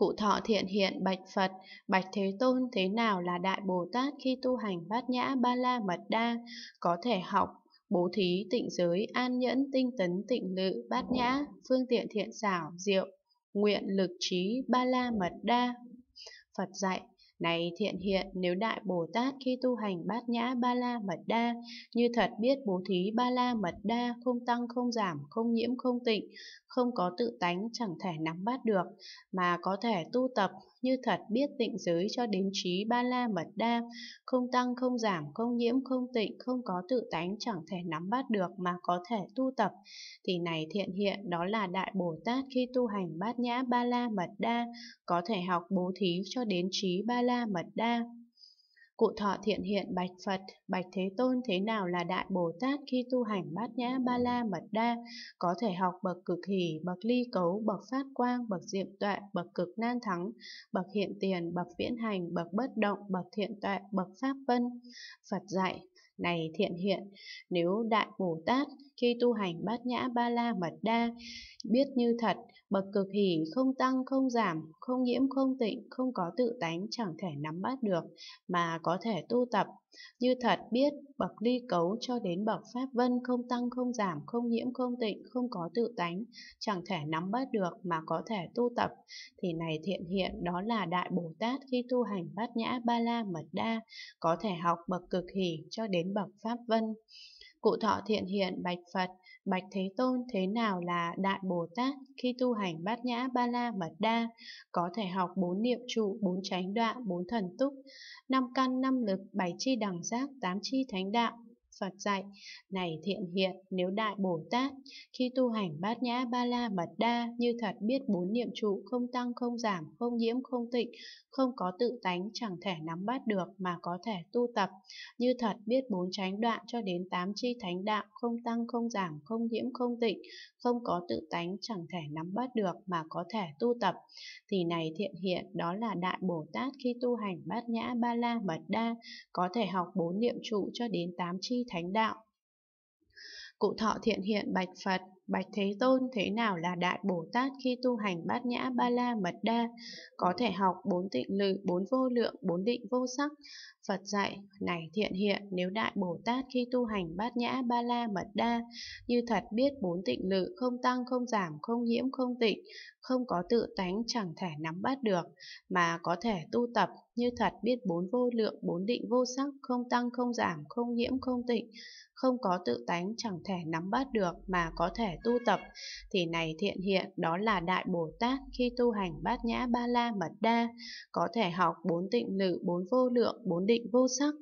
Cụ thọ thiện hiện bạch Phật, bạch Thế Tôn thế nào là Đại Bồ Tát khi tu hành bát nhã ba la mật đa, có thể học, bố thí, tịnh giới, an nhẫn, tinh tấn, tịnh lự, bát nhã, phương tiện thiện xảo, diệu, nguyện lực trí, ba la mật đa. Phật dạy, này thiện hiện, nếu Đại Bồ Tát khi tu hành bát nhã ba la mật đa, như thật biết bố thí ba la mật đa, không tăng không giảm, không nhiễm không tịnh, không có tự tánh chẳng thể nắm bắt được, mà có thể tu tập như thật biết tịnh giới cho đến trí ba la mật đa, không tăng không giảm, không nhiễm không tịnh, không có tự tánh chẳng thể nắm bắt được mà có thể tu tập, thì này thiện hiện đó là Đại Bồ Tát khi tu hành bát nhã ba la mật đa, có thể học bố thí cho đến trí ba la la mật đa cụ thọ thiện hiện bạch phật bạch thế tôn thế nào là đại bồ tát khi tu hành bát nhã ba la mật đa có thể học bậc cực hỷ bậc ly cấu bậc phát quang bậc diệm tuệ bậc cực nan thắng bậc hiện tiền bậc viễn hành bậc bất động bậc thiện tuệ bậc pháp vân phật dạy này thiện hiện nếu đại bồ tát khi tu hành bát nhã ba la mật đa, biết như thật, bậc cực hỷ không tăng không giảm, không nhiễm không tịnh, không có tự tánh chẳng thể nắm bắt được mà có thể tu tập. Như thật biết bậc ly cấu cho đến bậc pháp vân không tăng không giảm, không nhiễm không tịnh, không có tự tánh, chẳng thể nắm bắt được mà có thể tu tập thì này thiện hiện đó là đại Bồ Tát khi tu hành bát nhã ba la mật đa, có thể học bậc cực hỷ cho đến bậc pháp vân. Cụ thọ thiện hiện bạch Phật, bạch Thế Tôn thế nào là Đại Bồ Tát khi tu hành bát nhã ba la mật đa, có thể học bốn niệm trụ, bốn chánh đoạn, bốn thần túc, năm căn, năm lực, bảy chi đẳng giác, tám chi thánh đạo, Phật dạy, này thiện hiện, nếu Đại Bồ Tát, khi tu hành bát nhã ba la mật đa, như thật biết bốn niệm trụ, không tăng, không giảm, không nhiễm, không tịnh, không có tự tánh, chẳng thể nắm bắt được mà có thể tu tập, như thật biết bốn tránh đoạn cho đến tám chi thánh đạo, không tăng, không giảm, không nhiễm, không tịnh, không có tự tánh, chẳng thể nắm bắt được mà có thể tu tập, thì này thiện hiện, đó là Đại Bồ Tát khi tu hành bát nhã ba la mật đa, có thể học bốn niệm trụ cho đến tám chi thánh đạo. Cụ thọ thiện hiện bạch Phật Bạch Thế Tôn thế nào là Đại Bồ Tát khi tu hành bát nhã ba la mật đa, có thể học bốn tịnh lự, bốn vô lượng, bốn định vô sắc. Phật dạy, này thiện hiện, nếu Đại Bồ Tát khi tu hành bát nhã ba la mật đa, như thật biết bốn tịnh lự không tăng, không giảm, không nhiễm, không tịnh, không có tự tánh chẳng thể nắm bắt được, mà có thể tu tập như thật biết bốn vô lượng, bốn định vô sắc, không tăng, không giảm, không nhiễm, không tịnh, không có tự tánh chẳng thể nắm bắt được mà có thể tu tập thì này thiện hiện đó là đại bồ tát khi tu hành bát nhã ba la mật đa có thể học bốn tịnh lự bốn vô lượng bốn định vô sắc